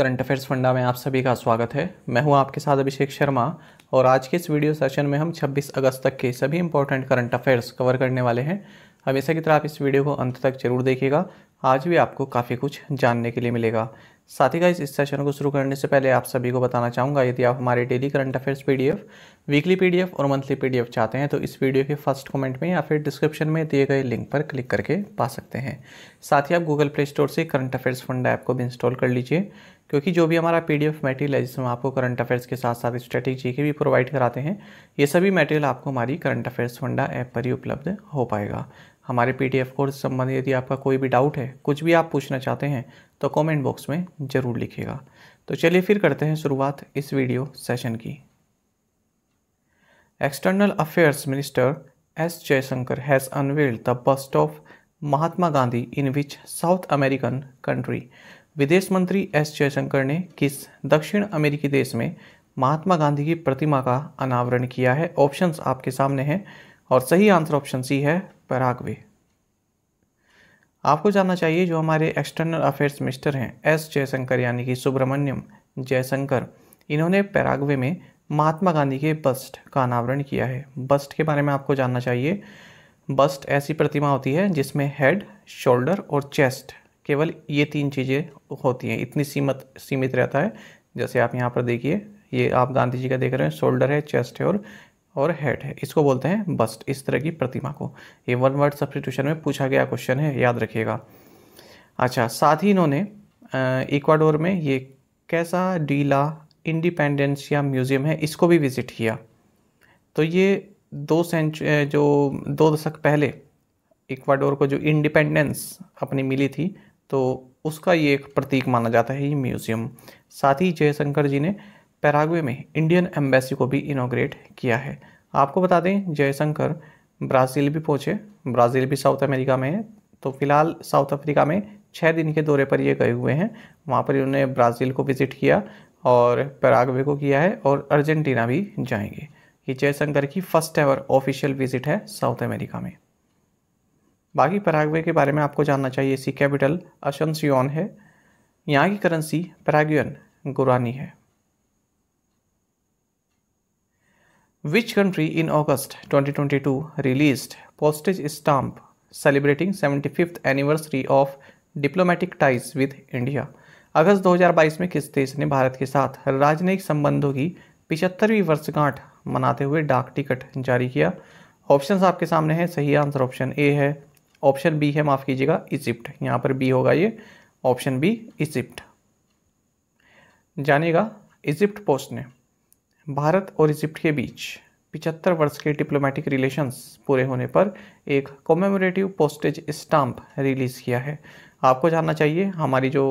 Current affairs funda में आप सभी का स्वागत है मैं हूं आपके साथ अभिषेक शर्मा और आज के इस वीडियो सेशन में हम 26 अगस्त तक के सभी इंपॉर्टेंट करंट अफेयर्स कवर करने वाले हैं हमेशा की तरह आप इस वीडियो को अंत तक जरूर देखिएगा आज भी आपको काफ़ी कुछ जानने के लिए मिलेगा साथ ही इस सेशन को शुरू करने से पहले आप सभी को बताना चाहूँगा यदि आप हमारे daily current affairs PDF weekly PDF और मंथली पीडीएफ चाहते हैं तो इस वीडियो के फर्स्ट कमेंट में या फिर डिस्क्रिप्शन में दिए गए लिंक पर क्लिक करके पा सकते हैं साथ ही आप गूगल प्ले स्टोर से करंट अफेयर्स फंड ऐप को भी इंस्टॉल कर लीजिए क्योंकि जो भी हमारा पी डी एफ मटेरियल है जिसमें आपको करंट अफेयर्स के साथ साथ स्ट्रेटेजी के भी प्रोवाइड कराते हैं ये सभी मटेरियल आपको हमारी करंट अफेयर्स फंडा ऐप पर ही उपलब्ध हो पाएगा हमारे पी डी एफ कोर्स संबंधी यदि आपका कोई भी डाउट है कुछ भी आप पूछना चाहते हैं तो कमेंट बॉक्स में ज़रूर लिखेगा तो चलिए फिर करते हैं शुरुआत इस वीडियो सेशन की external affairs minister S Jaishankar has unveiled the bust of Mahatma Gandhi in which South American country विदेश मंत्री एस जयशंकर ने किस दक्षिण अमेरिकी देश में महात्मा गांधी की प्रतिमा का अनावरण किया है ऑप्शंस आपके सामने हैं और सही आंसर ऑप्शन सी है पैराग्वे आपको जानना चाहिए जो हमारे एक्सटर्नल अफेयर्स मिनिस्टर हैं एस जयशंकर यानी कि सुब्रमण्यम जयशंकर इन्होंने पैरागवे में महात्मा गांधी के बस्ट का अनावरण किया है बस्ट के बारे में आपको जानना चाहिए बस्ट ऐसी प्रतिमा होती है जिसमें हेड शोल्डर और चेस्ट केवल ये तीन चीज़ें होती हैं इतनी सीमित सीमित रहता है जैसे आप यहाँ पर देखिए ये आप गांधी जी का देख रहे हैं शोल्डर है चेस्ट है और और हेड है इसको बोलते हैं बस्ट इस तरह की प्रतिमा को ये वन वर्ड सब्सिट्यूशन में पूछा गया क्वेश्चन है याद रखिएगा अच्छा साथ ही इन्होंने इक्वाडोर में ये कैसा डीला इंडिपेंडेंसिया म्यूज़ियम है इसको भी विज़िट किया तो ये दो सेंच जो दो दशक पहले इक्वाडोर को जो इंडिपेंडेंस अपनी मिली थी तो उसका ये एक प्रतीक माना जाता है ये म्यूज़ियम साथ ही जयशंकर जी ने पैरागुए में इंडियन एम्बेसी को भी इनोग्रेट किया है आपको बता दें जयशंकर ब्राज़ील भी पहुँचे ब्राज़ील भी साउथ अमेरिका में है तो फिलहाल साउथ अफ्रीका में छः दिन के दौरे पर ये गए हुए हैं वहाँ पर इन्होंने ब्राज़ील को विज़िट किया और पैरागवे को किया है और अर्जेंटीना भी जाएंगे ये जयशंकर की फर्स्ट एवर ऑफिशियल विज़िट है साउथ अमेरिका में बाकी पैरागवे के बारे में आपको जानना चाहिए सी कैपिटल अशंसियन है यहाँ की करेंसी पैरागन गुरानी है Which country in August 2022 released postage stamp celebrating 75th anniversary of diplomatic ties with India? अगस्त 2022 में किस देश ने भारत के साथ राजनयिक संबंधों की पिछहत्तरवीं वर्षगांठ मनाते हुए डाक टिकट जारी किया ऑप्शन आपके सामने है सही आंसर ऑप्शन ए है ऑप्शन बी है माफ़ कीजिएगा इजिप्ट यहाँ पर बी होगा ये ऑप्शन बी इजिप्ट जानेगा इजिप्ट पोस्ट ने भारत और इजिप्ट के बीच पिचहत्तर वर्ष के डिप्लोमेटिक रिलेशंस पूरे होने पर एक कॉमेमोरेटिव पोस्टेज स्टाम्प रिलीज़ किया है आपको जानना चाहिए हमारी जो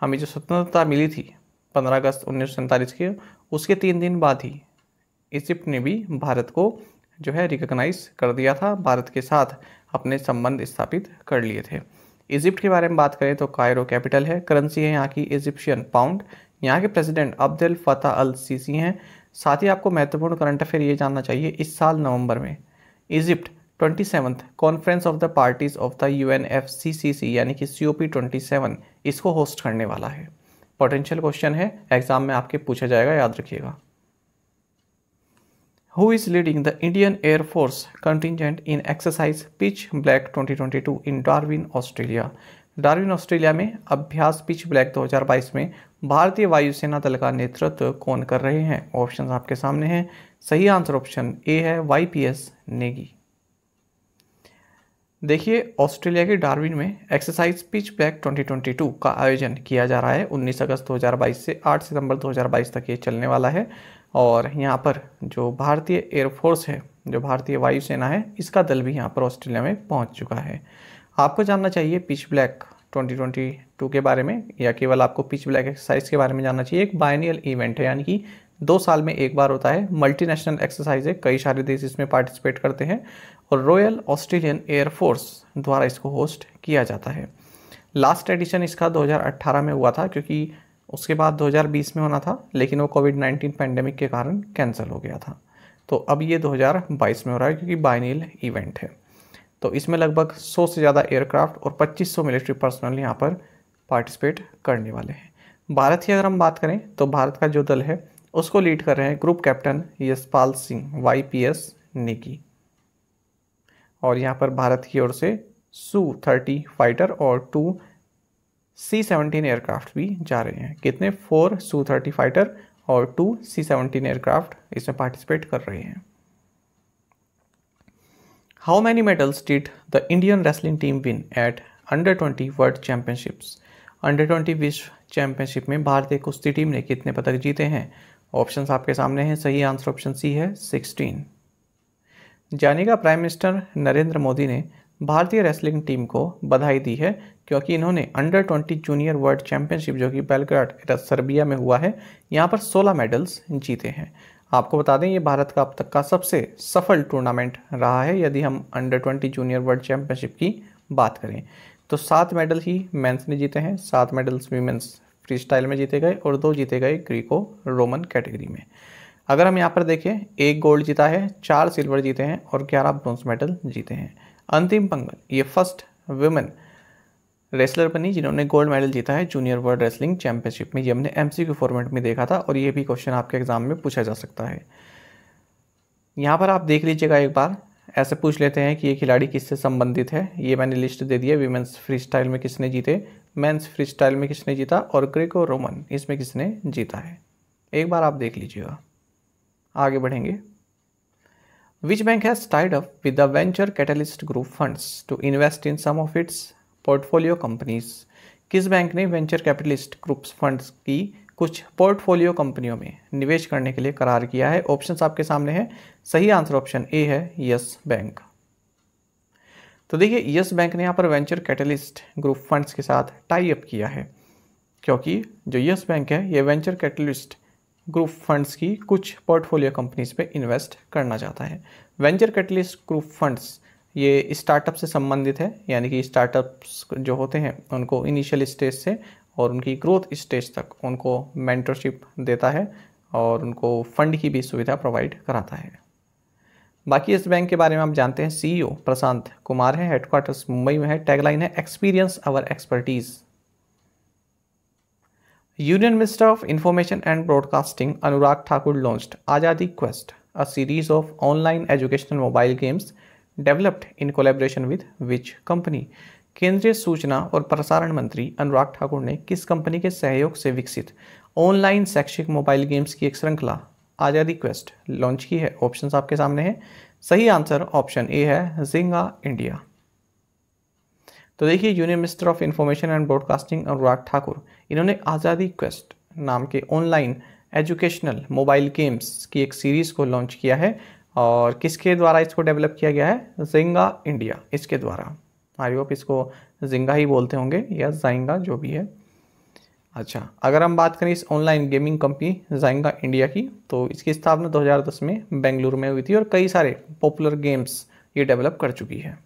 हमें जो स्वतंत्रता मिली थी 15 अगस्त उन्नीस के उसके तीन दिन बाद ही इजिप्ट ने भी भारत को जो है रिकग्नाइज कर दिया था भारत के साथ अपने संबंध स्थापित कर लिए थे इजिप्ट के बारे में बात करें तो कायरो कैपिटल है करेंसी है यहाँ की इजिप्शियन पाउंड यहाँ के president Abdul Fattah al Sisi हैं साथ ही आपको महत्वपूर्ण करंट अफेयर ये जानना चाहिए इस साल नवंबर में Egypt twenty seventh conference of the parties of the U N F C C C यानी कि C O P twenty seven इसको होस्ट करने वाला है पोटेंशियल क्वेश्चन है एग्जाम में आपके पूछा जाएगा याद रखिएगा who is leading the Indian air force contingent in exercise Pitch Black twenty twenty two in Darwin Australia Darwin Australia में अभ्यास पिच ब्लैक 2022 में भारतीय वायुसेना दल का नेतृत्व कौन कर रहे हैं ऑप्शन आपके सामने हैं सही आंसर ऑप्शन ए है वाई नेगी देखिए ऑस्ट्रेलिया के डार्विन में एक्सरसाइज पिच ब्लैक 2022 का आयोजन किया जा रहा है 19 अगस्त 2022 से 8 सितंबर 2022 तक ये चलने वाला है और यहाँ पर जो भारतीय एयरफोर्स है जो भारतीय वायुसेना है इसका दल भी यहाँ पर ऑस्ट्रेलिया में पहुँच चुका है आपको जानना चाहिए पिच ब्लैक 2022 के बारे में या केवल आपको पिच ब्लैक एक्सरसाइज के बारे में जानना चाहिए एक बाइनियल इवेंट है यानी कि दो साल में एक बार होता है मल्टीनेशनल एक्सरसाइज है कई सारे देश इसमें पार्टिसिपेट करते हैं और रॉयल ऑस्ट्रेलियन एयरफोर्स द्वारा इसको होस्ट किया जाता है लास्ट एडिशन इसका 2018 में हुआ था क्योंकि उसके बाद 2020 में होना था लेकिन वो कोविड 19 पैंडेमिक के कारण कैंसिल हो गया था तो अब ये 2022 में हो रहा है क्योंकि बाइनियल इवेंट है तो इसमें लगभग 100 से ज़्यादा एयरक्राफ्ट और 2500 मिलिट्री पर्सनल यहाँ पर पार्टिसिपेट करने वाले हैं भारत की अगर हम बात करें तो भारत का जो दल है उसको लीड कर रहे हैं group captain Yashpal Singh Y P S Negi और यहाँ पर भारत की ओर से सू थर्टी फाइटर और टू सी सेवनटीन एयरक्राफ्ट भी जा रहे हैं कितने फोर सू थर्टी फाइटर और टू सी सेवनटीन एयरक्राफ्ट इसमें पार्टिसिपेट कर रहे हैं How many medals did the Indian wrestling team win at under twenty world championships under twenty विश्व चैम्पियनशिप में भारतीय कुश्ती टीम ने कितने पदक जीते हैं ऑप्शन आपके सामने हैं सही आंसर ऑप्शन सी है सिक्सटीन जानेगा प्राइम मिनिस्टर नरेंद्र मोदी ने भारतीय रेसलिंग टीम को बधाई दी है क्योंकि इन्होंने under twenty junior world championship जो कि बेलग्राड सर्बिया में हुआ है यहाँ पर सोलह मेडल्स जीते हैं आपको बता दें ये भारत का अब तक का सबसे सफल टूर्नामेंट रहा है यदि हम under twenty junior world championship की बात करें तो सात मेडल ही मेंस ने जीते हैं सात मेडल्स वीमेंस फ्री स्टाइल में जीते गए और दो जीते गए ग्रीको रोमन कैटेगरी में अगर हम यहाँ पर देखें एक गोल्ड जीता है चार सिल्वर जीते हैं और ग्यारह ब्रॉन्ज मेडल जीते हैं अंतिम पंगल ये फर्स्ट वुमेन रेसलर बनी जिन्होंने गोल्ड मेडल जीता है जूनियर वर्ल्ड रेसलिंग चैंपियनशिप में ये हमने एम सी फॉर्मेट में देखा था और ये भी क्वेश्चन आपके एग्ज़ाम में पूछा जा सकता है यहाँ पर आप देख लीजिएगा एक बार ऐसे पूछ लेते हैं कि ये खिलाड़ी किससे संबंधित है ये मैंने लिस्ट दे दिया वीमेंस फ्री स्टाइल में किसने जीते मेंस फ्री स्टाइल में किसने जीता और ग्रेको रोमन इसमें किसने जीता है एक बार आप देख लीजिएगा आगे बढ़ेंगे which bank has tied up with the venture catalyst group funds to invest in some of its portfolio companies किस बैंक ने वेंचर कैपिटलिस्ट ग्रुप्स फंड्स की कुछ पोर्टफोलियो कंपनियों में निवेश करने के लिए करार किया है ऑप्शन आपके सामने है सही आंसर ऑप्शन ए है यस बैंक तो देखिए यस बैंक ने यहाँ पर वेंचर कैटलिस्ट ग्रुप फंड्स के साथ टाई अप किया है क्योंकि जो यस बैंक है ये वेंचर कैटलिस्ट ग्रुप फंड्स की कुछ पोर्टफोलियो कंपनीज पे इन्वेस्ट करना चाहता है वेंचर कैटलिस्ट ग्रुप फंड्स ये स्टार्टअप से संबंधित है यानी कि स्टार्टअप्स जो होते हैं उनको इनिशियल स्टेज से और उनकी ग्रोथ स्टेज तक उनको मेंटरशिप देता है और उनको फंड की भी सुविधा प्रोवाइड कराता है बाकी इस बैंक के बारे में आप जानते हैं सीईओ e प्रशांत कुमार है हेडक्वार्टर्स मुंबई में है टैगलाइन है experience our expertise union minister of information and broadcasting Anurag Thakur launched Azadi quest a series of online educational mobile games developed in collaboration with which company केंद्रीय सूचना और प्रसारण मंत्री अनुराग ठाकुर ने किस कंपनी के सहयोग से विकसित ऑनलाइन शैक्षिक मोबाइल गेम्स की एक श्रृंखला आज़ादी क्वेस्ट लॉन्च की है ऑप्शंस आपके सामने हैं सही आंसर ऑप्शन ए है जिंगा इंडिया तो देखिए union minister of information and broadcasting Anurag Thakur इन्होंने आज़ादी क्वेस्ट नाम के ऑनलाइन एजुकेशनल मोबाइल गेम्स की एक सीरीज़ को लॉन्च किया है और किसके द्वारा इसको डेवलप किया गया है जिंगा इंडिया इसके द्वारा आई होप इसको जिंगा ही बोलते होंगे या जाइंगा जो भी है अच्छा अगर हम बात करें इस online gaming company Zynga India की तो इसकी स्थापना 2010 में बेंगलुरु में हुई थी और कई सारे पॉपुलर गेम्स ये डेवलप कर चुकी है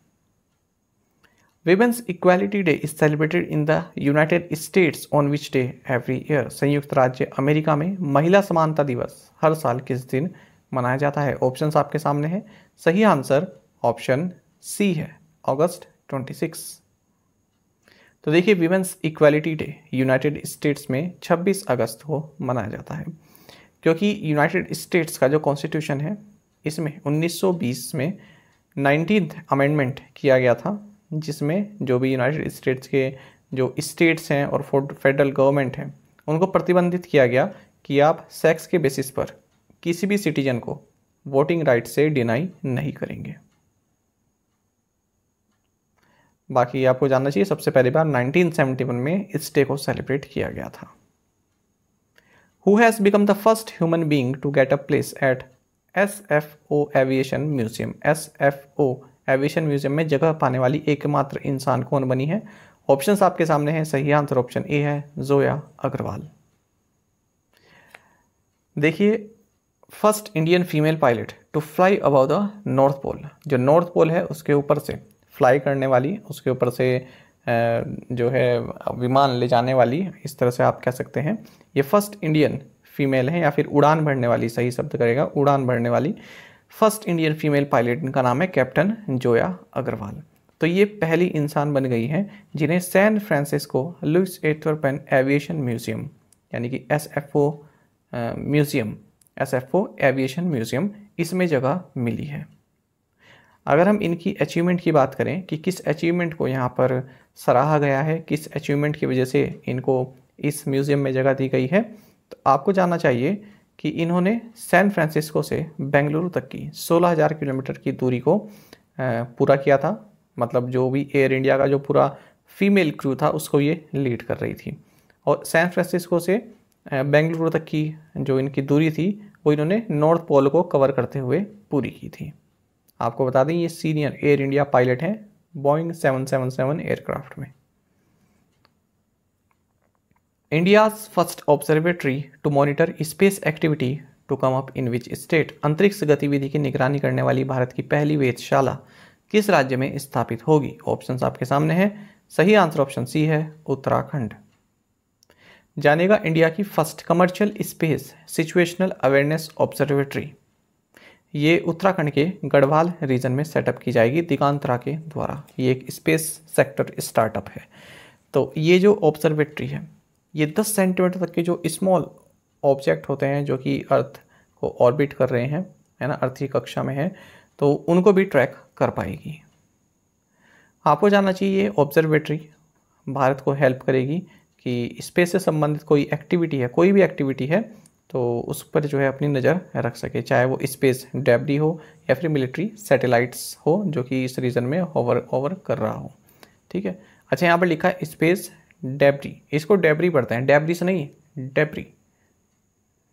women's equality day is celebrated in the United States on which day every year संयुक्त राज्य अमेरिका में महिला समानता दिवस हर साल किस दिन मनाया जाता है ऑप्शन आपके सामने हैं सही आंसर ऑप्शन सी है अगस्त 26 तो देखिए women's equality day United States में 26 अगस्त को मनाया जाता है क्योंकि यूनाइटेड स्टेट्स का जो कॉन्स्टिट्यूशन है इसमें 1920 में नाइनटीन अमेंडमेंट किया गया था जिसमें जो भी यूनाइटेड स्टेट्स के जो स्टेट्स हैं और फेडरल गवर्नमेंट हैं उनको प्रतिबंधित किया गया कि आप सेक्स के बेसिस पर किसी भी सिटीजन को वोटिंग राइट से डिनाई नहीं करेंगे बाकी आपको जानना चाहिए सबसे पहली बार 1971 में इस डे को सेलिब्रेट किया गया था who has become the first human being to get a place at S F O aviation museum S F O aviation museum में जगह पाने वाली एकमात्र इंसान कौन बनी है ऑप्शंस आपके सामने हैं सही आंसर ऑप्शन ए है जोया अग्रवाल देखिए first Indian female pilot to fly above the North Pole जो नॉर्थ पोल है उसके ऊपर से फ्लाई करने वाली उसके ऊपर से जो है विमान ले जाने वाली इस तरह से आप कह सकते हैं ये फर्स्ट इंडियन फीमेल है या फिर उड़ान भरने वाली सही शब्द करेगा उड़ान भरने वाली फर्स्ट इंडियन फीमेल पायलट इनका नाम है कैप्टन जोया अग्रवाल तो ये पहली इंसान बन गई हैं जिन्हें San Francisco Louis A Turpen aviation museum यानी कि S F O museum S F O aviation museum इसमें जगह मिली है अगर हम इनकी अचीवमेंट की बात करें कि किस अचीवमेंट को यहाँ पर सराहा गया है किस अचीवमेंट की वजह से इनको इस म्यूज़ियम में जगह दी गई है तो आपको जानना चाहिए कि इन्होंने सैन फ्रांसिस्को से बेंगलुरु तक की 16,000 किलोमीटर की दूरी को पूरा किया था मतलब जो भी एयर इंडिया का जो पूरा फीमेल क्रू था उसको ये लीड कर रही थी और सैन फ्रांसिस्को से बेंगलुरु तक की जो इनकी दूरी थी वो इन्होंने नॉर्थ पोल को कवर करते हुए पूरी की थी आपको बता दें ये सीनियर एयर इंडिया पायलट हैं बॉइंग 777 एयरक्राफ्ट में India first observatory to monitor space activity to come up in which state अंतरिक्ष गतिविधि की निगरानी करने वाली भारत की पहली वेधशाला किस राज्य में स्थापित होगी ऑप्शंस आपके सामने हैं सही आंसर ऑप्शन सी है उत्तराखंड जानेगा इंडिया की first commercial space situational awareness observatory ये उत्तराखंड के गढ़वाल रीजन में सेटअप की जाएगी दिगांतरा के द्वारा ये एक स्पेस सेक्टर स्टार्टअप है तो ये जो ऑब्जर्वेटरी है ये 10 सेंटीमीटर तक के जो स्मॉल ऑब्जेक्ट होते हैं जो कि अर्थ को ऑर्बिट कर रहे हैं है ना अर्थ की कक्षा में है तो उनको भी ट्रैक कर पाएगी आपको जानना चाहिए ये ऑब्जर्वेटरी भारत को हेल्प करेगी कि स्पेस से संबंधित कोई एक्टिविटी है कोई भी एक्टिविटी है तो उस पर जो है अपनी नज़र रख सके चाहे वो स्पेस डेबडी हो या फिर मिलिट्री सैटेलाइट्स हो जो कि इस रीजन में ओवर ओवर कर रहा हो ठीक है अच्छा यहाँ पर लिखा है स्पेस डेबरी इसको डेबरी पढ़ते हैं डेबरी से नहीं डेबरी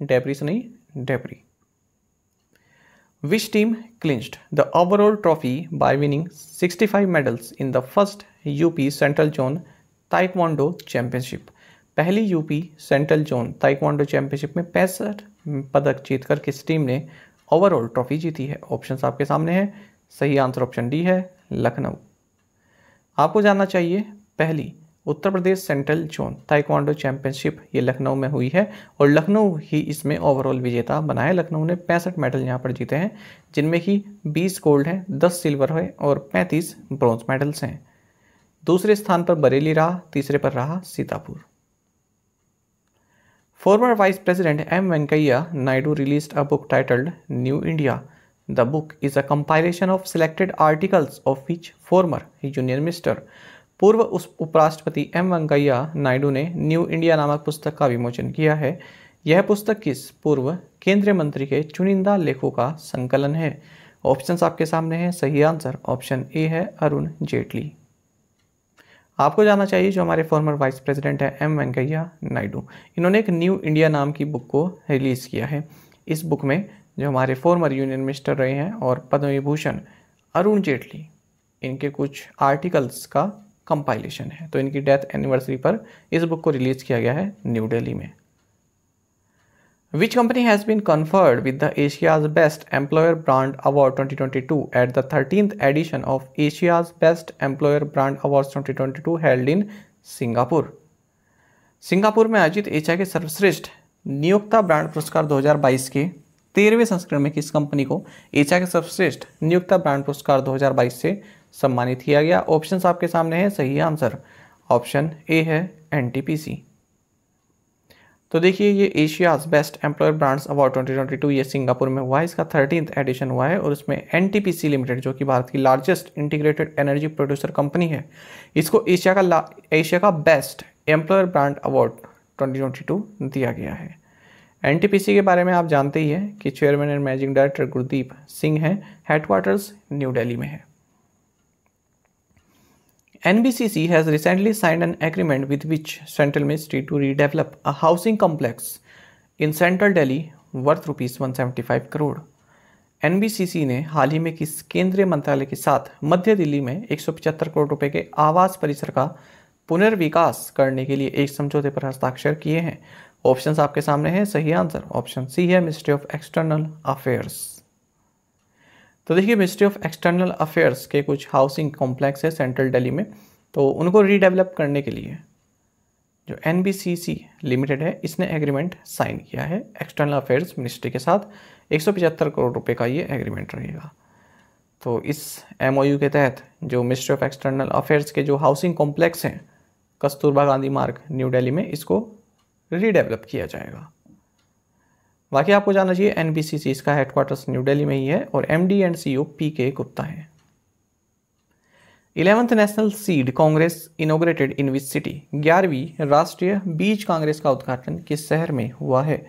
डेबरी से नहीं डेबरी which team clinched the overall trophy by winning 65 medals in the first UP central zone taekwondo championship पहली UP central zone taekwondo championship में पैंसठ पदक जीतकर किस टीम ने ओवरऑल ट्रॉफी जीती है ऑप्शन आपके सामने हैं सही आंसर ऑप्शन डी है लखनऊ आपको जानना चाहिए पहली Uttar Pradesh central zone taekwondo championship ये लखनऊ में हुई है और लखनऊ ही इसमें ओवरऑल विजेता बना है लखनऊ ने पैंसठ मेडल यहाँ पर जीते हैं जिनमें कि 20 गोल्ड हैं 10 सिल्वर है और 35 ब्रॉन्ज मेडल्स हैं दूसरे स्थान पर बरेली रहा तीसरे पर रहा Sitapur former vice president M Venkaiah Naidu release a book titled new India the book is a compilation of selected articles of which former union minister पूर्व उपराष्ट्रपति एम वेंकैया नायडू ने न्यू इंडिया नामक पुस्तक का विमोचन किया है यह पुस्तक किस पूर्व केंद्रीय मंत्री के चुनिंदा लेखों का संकलन है ऑप्शन आपके सामने हैं सही आंसर ऑप्शन ए है अरुण जेटली आपको जानना चाहिए जो हमारे फॉर्मर वाइस प्रेसिडेंट है एम वेंकैया नायडू इन्होंने एक न्यू इंडिया नाम की बुक को रिलीज़ किया है इस बुक में जो हमारे फॉर्मर यूनियन मिनिस्टर रहे हैं और पद्म विभूषण अरुण जेटली इनके कुछ आर्टिकल्स का कंपाइलेशन है तो इनकी डेथ एनिवर्सरी पर इस बुक को रिलीज़ किया गया है न्यू दिल्ली में Which company has been conferred with the Asia's Best Employer Brand Award 2022 at the 13th edition of Asia's Best Employer Brand Awards 2022 held in Singapore? Singapore में आयोजित Asia के सर्वश्रेष्ठ नियोक्ता ब्रांड पुरस्कार 2022 के तेरहवें संस्करण में किस कंपनी को एशिया के सर्वश्रेष्ठ नियोक्ता ब्रांड पुरस्कार 2022 से सम्मानित किया गया ऑप्शंस आपके सामने हैं सही आंसर ऑप्शन ए है एनटीपीसी तो देखिए ये Asia's best employer brands award 2022 ये सिंगापुर में हुआ है इसका थर्टीन एडिशन हुआ है और उसमें एन लिमिटेड जो कि भारत की largest integrated energy producer company है इसको एशिया का एशिया का बेस्ट एम्प्लॉयर ब्रांड अवार्ड 2022 दिया गया है एन के बारे में आप जानते ही हैं कि chairman and managing director Gurdeep Singh हैं हेडक्वार्टर्स न्यू डेली में है NBCC has recently signed an agreement with which central ministry to redevelop a housing complex in central Delhi worth rupees 175 crore NBCC ने हाल ही में किस केंद्रीय मंत्रालय के साथ मध्य दिल्ली में 175 करोड़ रुपए के आवास परिसर का पुनर्विकास करने के लिए एक समझौते पर हस्ताक्षर किए हैं ऑप्शंस आपके सामने हैं सही आंसर ऑप्शन सी है मिनिस्ट्री ऑफ एक्सटर्नल अफेयर्स तो देखिए मिनिस्ट्री ऑफ एक्सटर्नल अफेयर्स के कुछ हाउसिंग कॉम्प्लेक्स है सेंट्रल दिल्ली में तो उनको रीडेवलप करने के लिए जो एन लिमिटेड है इसने एग्रीमेंट साइन किया है एक्सटर्नल अफेयर्स मिनिस्ट्री के साथ एक करोड़ रुपये का ये एग्रीमेंट रहेगा तो इस एम के तहत जो मिनिस्ट्री ऑफ एक्सटर्नल अफेयर्स के जो हाउसिंग कॉम्प्लेक्स हैं कस्तूरबा गांधी मार्ग न्यू दिल्ली में इसको रीडेवलप किया जाएगा बाकी आपको जानना चाहिए एन बी सी सी इसका हेडक्वार्टर्स न्यू दिल्ली में ही है और M D and C O P K Gupta है eleventh national seed congress inaugurated in which city ग्यारहवीं राष्ट्रीय बीच कांग्रेस का उद्घाटन किस शहर में हुआ है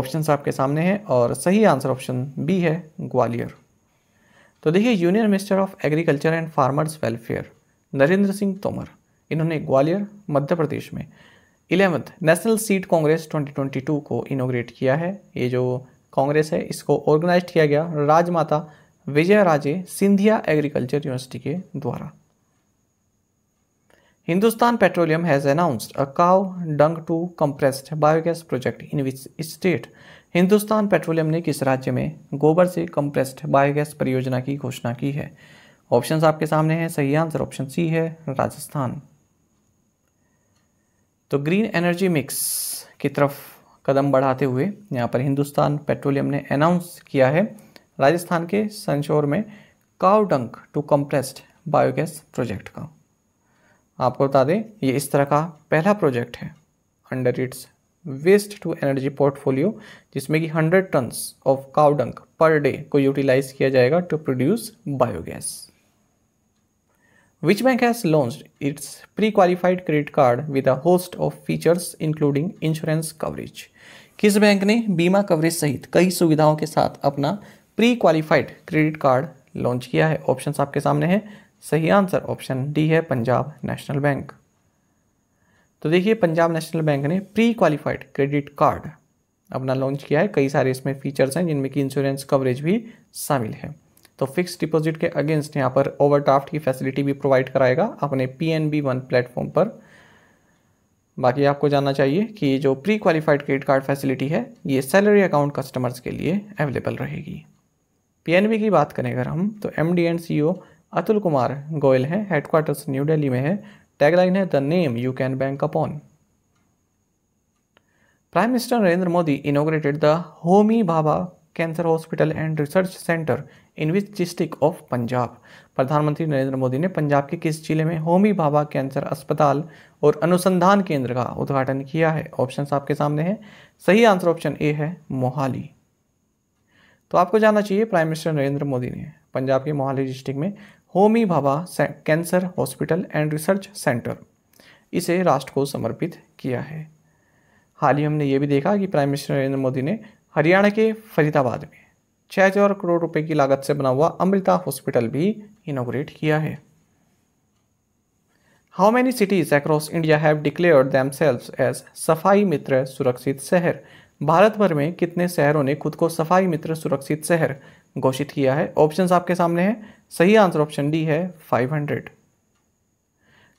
ऑप्शन आपके सामने हैं और सही आंसर ऑप्शन बी है ग्वालियर तो देखिए union minister of agriculture and farmers welfare Narendra Singh Tomar इन्होंने ग्वालियर मध्य प्रदेश में इलेवंथ नेशनल सीट कांग्रेस 2022 को इनोग्रेट किया है ये जो कांग्रेस है इसको ऑर्गेनाइज किया गया राजमाता विजय राजे सिंधिया एग्रीकल्चर यूनिवर्सिटी के द्वारा Hindustan petroleum has announced a cow dung to compressed biogas project in which state Hindustan petroleum ने किस राज्य में गोबर से कंप्रेस्ड बायोगैस परियोजना की घोषणा की है ऑप्शंस आपके सामने हैं सही आंसर ऑप्शन सी है राजस्थान तो ग्रीन एनर्जी मिक्स की तरफ कदम बढ़ाते हुए यहाँ पर हिंदुस्तान पेट्रोलियम ने अनाउंस किया है राजस्थान के संशोर में काव डंक टू कंप्रेस्ड बायोगैस प्रोजेक्ट का आपको बता दें ये इस तरह का पहला प्रोजेक्ट है under its waste to energy portfolio जिसमें कि 100 टन्स ऑफ कावडंक पर डे को यूटिलाइज किया जाएगा to produce biogas Which bank has launched its pre-qualified credit card with a host of features including insurance coverage? किस bank ने बीमा coverage सहित कई सुविधाओं के साथ अपना pre qualified credit card launch किया है ऑप्शन आपके सामने है सही आंसर ऑप्शन डी है पंजाब नेशनल बैंक तो देखिए पंजाब नेशनल बैंक ने प्री क्वालिफाइड क्रेडिट कार्ड अपना लॉन्च किया है कई सारे इसमें फीचर्स हैं जिनमें कि इंश्योरेंस कवरेज भी शामिल है तो फिक्स डिपॉजिट के अगेंस्ट यहाँ पर ओवरड्राफ्ट की फैसिलिटी भी प्रोवाइड कराएगा अपने P N B one platform पर बाकी आपको जानना चाहिए कि जो pre qualified credit card facility है ये सैलरी अकाउंट कस्टमर्स के लिए अवेलेबल रहेगी पीएनबी की बात करें अगर हम तो M D and C Atul Kumar Goyal हैं हेडक्वार्टर्स न्यू दिल्ली में है टैगलाइन है the name you can bank upon prime minister Narendra Modi inaugurated the Homi Bhabha cancer hospital and research centre in which district of Punjab प्रधानमंत्री नरेंद्र मोदी ने पंजाब के किस जिले में होमी भाभा कैंसर अस्पताल और अनुसंधान केंद्र का उद्घाटन किया है ऑप्शन आपके सामने है सही आंसर ऑप्शन ए है मोहाली तो आपको जानना चाहिए प्राइम मिनिस्टर नरेंद्र मोदी ने पंजाब के मोहाली डिस्ट्रिक्ट में Homi Bhabha cancer hospital and research centre इसे राष्ट्र को समर्पित किया है हाल ही हमने ये भी देखा कि प्राइम मिनिस्टर नरेंद्र मोदी ने हरियाणा के फरीदाबाद में छः हजार करोड़ रुपए की लागत से बना हुआ अमृता हॉस्पिटल भी इनोग्रेट किया है how many cities across India have declared them as Safai Mitra सुरक्षित शहर भारत भर में कितने शहरों ने खुद को सफाई मित्र सुरक्षित शहर घोषित किया है ऑप्शंस आपके सामने हैं सही आंसर ऑप्शन डी है 500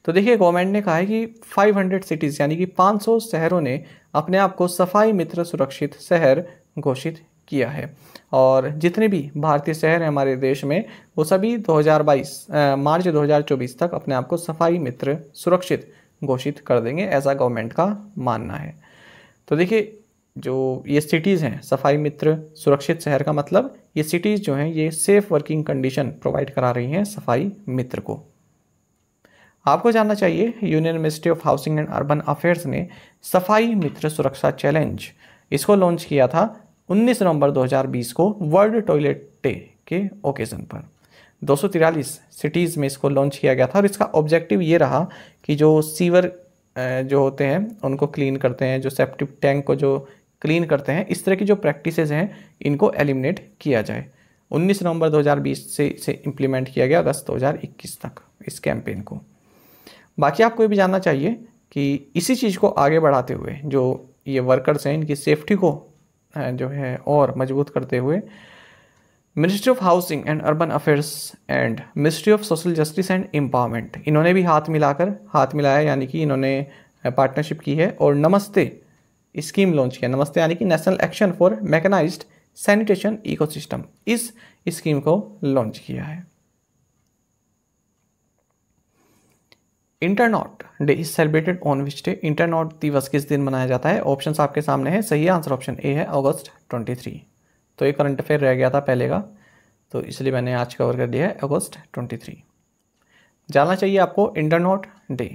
तो देखिए गवर्नमेंट ने कहा है कि 500 सिटीज़ यानी कि 500 शहरों ने अपने आप को सफाई मित्र सुरक्षित शहर घोषित किया है और जितने भी भारतीय शहर हैं हमारे देश में वो सभी 2022 मार्च 2024 तक अपने आप को सफाई मित्र सुरक्षित घोषित कर देंगे ऐसा गवर्नमेंट का मानना है तो देखिए जो ये सिटीज़ हैं सफाई मित्र सुरक्षित शहर का मतलब ये सिटीज़ जो हैं ये सेफ़ वर्किंग कंडीशन प्रोवाइड करा रही हैं सफाई मित्र को आपको जानना चाहिए union ministry of housing and urban affairs ने सफाई मित्र सुरक्षा चैलेंज इसको लॉन्च किया था 19 नवंबर 2020 को वर्ल्ड टॉयलेट डे के ओकेज़न पर दो सिटीज़ में इसको लॉन्च किया गया था और इसका ऑब्जेक्टिव ये रहा कि जो सीवर जो होते हैं उनको क्लीन करते हैं जो सेप्टिक टैंक को जो क्लीन करते हैं इस तरह की जो प्रैक्टिसेज हैं इनको एलिमिनेट किया जाए 19 नवंबर 2020 से इसे इम्प्लीमेंट किया गया अगस्त 2021 तक इस कैंपेन को बाकी आपको ये भी जानना चाहिए कि इसी चीज़ को आगे बढ़ाते हुए जो ये वर्कर्स हैं इनकी सेफ्टी को जो है और मजबूत करते हुए ministry of housing and urban affairs and ministry of social justice and empowerment इन्होंने भी हाथ मिलाकर हाथ मिलाया यानी कि इन्होंने पार्टनरशिप की है और नमस्ते स्कीम लॉन्च किया नमस्ते यानी कि national action for mechanised sanitation ecosystem इस स्कीम को लॉन्च किया है internaut day is celebrated on which day internaut दिवस किस दिन मनाया जाता है ऑप्शन आपके सामने है सही आंसर ऑप्शन ए है अगस्त थ्री तो ये करंट अफेयर रह गया था पहले का तो इसलिए मैंने आज कवर कर दिया है अगस्त ट्वेंटी थ्री जानना चाहिए आपको इंटरनॉट डे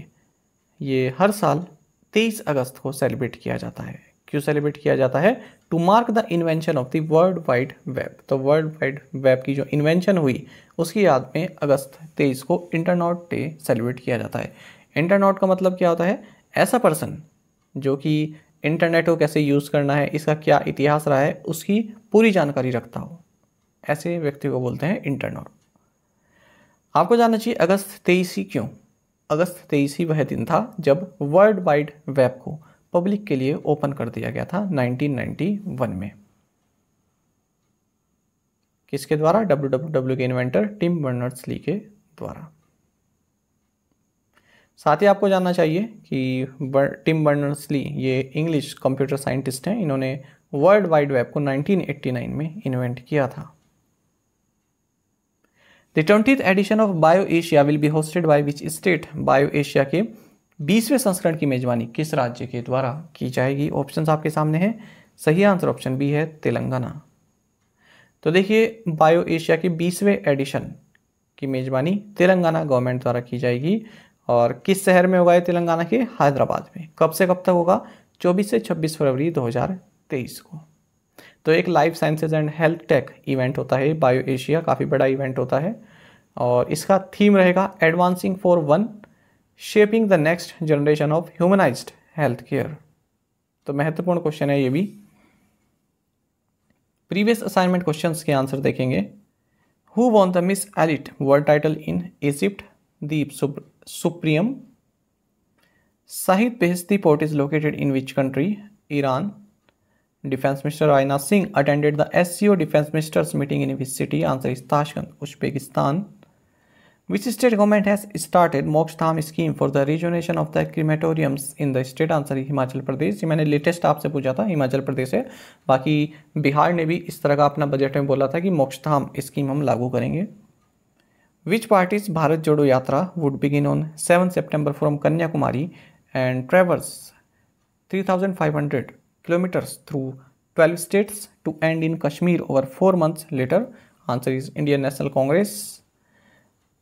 ये हर साल तेईस अगस्त को सेलिब्रेट किया जाता है क्यों सेलिब्रेट किया जाता है to mark the invention of the world wide web तो वर्ल्ड वाइड वेब की जो इन्वेंशन हुई उसकी याद में अगस्त तेईस को इंटरनॉट डे सेलिब्रेट किया जाता है इंटरनॉट का मतलब क्या होता है ऐसा पर्सन जो कि इंटरनेट को कैसे यूज़ करना है इसका क्या इतिहास रहा है उसकी पूरी जानकारी रखता हो ऐसे व्यक्ति को बोलते हैं इंटरनॉट आपको जानना चाहिए अगस्त तेईस ही क्यों अगस्त तेईस ही वह दिन था जब वर्ल्ड वाइड वेब को पब्लिक के लिए ओपन कर दिया गया था 1991 में किसके द्वारा डब्ल्यू के इन्वेंटर टिम बर्नर्स ली के द्वारा साथ ही आपको जानना चाहिए कि बर, टिम बर्नर्स ली ये इंग्लिश कंप्यूटर साइंटिस्ट हैं इन्होंने वर्ल्ड वाइड वेब को 1989 में इन्वेंट किया था the twenty edition of bio Asia will be hosted by which state bio Asia के बीसवें संस्करण की मेजबानी किस राज्य के द्वारा की जाएगी ऑप्शंस आपके सामने हैं सही आंसर ऑप्शन बी है तेलंगाना तो देखिए बायो एशिया के बीसवें एडिशन की मेजबानी तेलंगाना गवर्नमेंट द्वारा की जाएगी और किस शहर में होगा ये तेलंगाना के हैदराबाद में कब से कब तक होगा 24 से 26 फरवरी 2023 को तो एक life sciences and health tech event होता है बायो एशिया काफ़ी बड़ा इवेंट होता है और इसका थीम रहेगा advancing for one shaping the next generation of humanise health care तो महत्वपूर्ण क्वेश्चन है ये भी प्रीवियस असाइनमेंट क्वेश्चंस के आंसर देखेंगे who won the miss elite world title in Egypt दीप सुप्रियम Shahid Beheshti port is located in which country Iran defence minister Rajnath Singh attended the S C O defence ministers meeting in which city answer is Tashkent Uzbekistan Which state government has started Mokshtham scheme for the rejuvenation of the crematoriums in the state? Answer Himachal Pradesh ये मैंने latest आपसे पूछा था हिमाचल प्रदेश है बाकी बिहार ने भी इस तरह का अपना बजट में बोला था कि मोक्षधाम स्कीम हम लागू करेंगे विच parties Bharat Jodo Yatra would begin on seven September from Kanyakumari and traverse three thousand five hundred kilometres through twelve states to end in Kashmir over four months later answer is Indian National Congress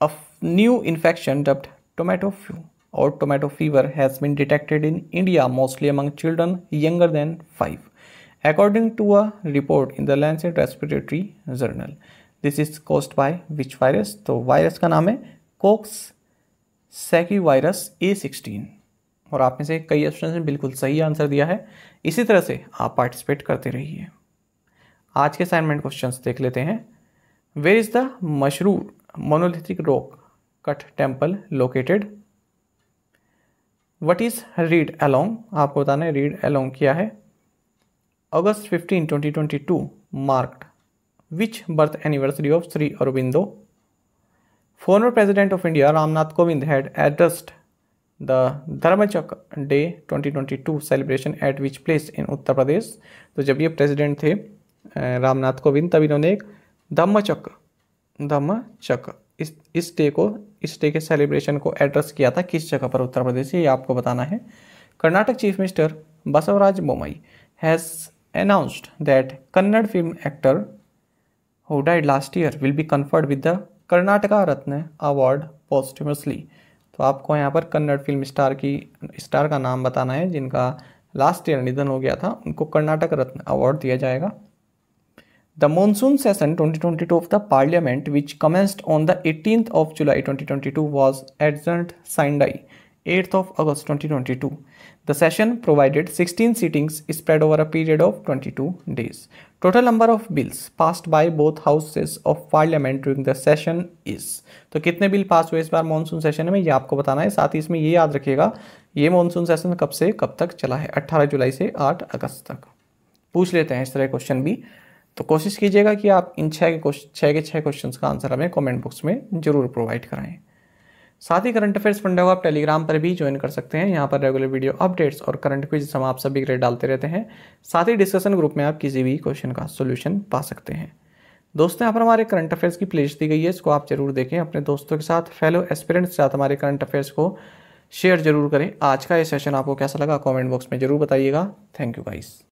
a new infection dubbed tomato flu or tomato fever has been detected in India mostly among children younger than 5 according to a report in the Lancet Respiratory Journal. This is caused by which virus? तो virus का नाम है Coxsackie virus A sixteen और आप में से कई students ने बिल्कुल सही आंसर दिया है इसी तरह से आप पार्टिसिपेट करते रहिए आज के असाइनमेंट क्वेश्चंस देख लेते हैं where is the Masroor monolithic rock cut temple located what is read along आपको बताना है read along क्या है अगस्त 15 2022 marked which birth anniversary of Sri Aurobindo former president of India Ramnath Kovind had addressed the Dharmachak Day 2022 celebration at which place in Uttar Pradesh तो जब ये president थे रामनाथ कोविंद तब इन्होंने एक धम्मचक्र दम चक इस डे को इस डे के सेलिब्रेशन को एड्रेस किया था किस जगह पर उत्तर प्रदेश ये आपको बताना है Karnataka chief minister Basavaraj Bommai has announced that Kannada film actor who died last year will be conferred with the Karnataka Ratna award posthumously तो आपको यहाँ पर कन्नड़ फिल्म स्टार की स्टार का नाम बताना है जिनका लास्ट ईयर निधन हो गया था उनको कर्नाटक रत्न अवार्ड दिया जाएगा The monsoon session 2022 of the parliament, which commenced on the 18th of July 2022, was adjourned Sunday, 8th of August 2022. The session provided 16 sittings spread over a period of 22 days. Total number of bills passed by both houses of parliament during the session is. तो कितने bill pass हुए इस बार monsoon session में ये आपको बताना है साथ ही इसमें ये याद रखिएगा ये मानसून सेशन कब से कब तक चला है 18 जुलाई से 8 अगस्त तक पूछ लेते हैं इस तरह क्वेश्चन भी तो कोशिश कीजिएगा कि आप इन छः के छः के छः क्वेश्चंस का आंसर हमें कमेंट बॉक्स में जरूर प्रोवाइड कराएं साथ ही करंट अफेयर्स फंडे को आप टेलीग्राम पर भी ज्वाइन कर सकते हैं यहाँ पर रेगुलर वीडियो अपडेट्स और करंट क्विज हम आप सभी ग्रेड डालते रहते हैं साथ ही डिस्कशन ग्रुप में आप किसी भी क्वेश्चन का सोल्यूशन पा सकते हैं दोस्तों यहाँ पर हमारे करंट अफेयर्स की प्लेलिस्ट दी गई है इसको आप जरूर देखें अपने दोस्तों के साथ फेलो एस्पिरेंट्स के साथ हमारे करंट अफेयर्स को शेयर जरूर करें आज का ये सेशन आपको कैसा लगा कमेंट बॉक्स में जरूर बताइएगा थैंक यू गाइस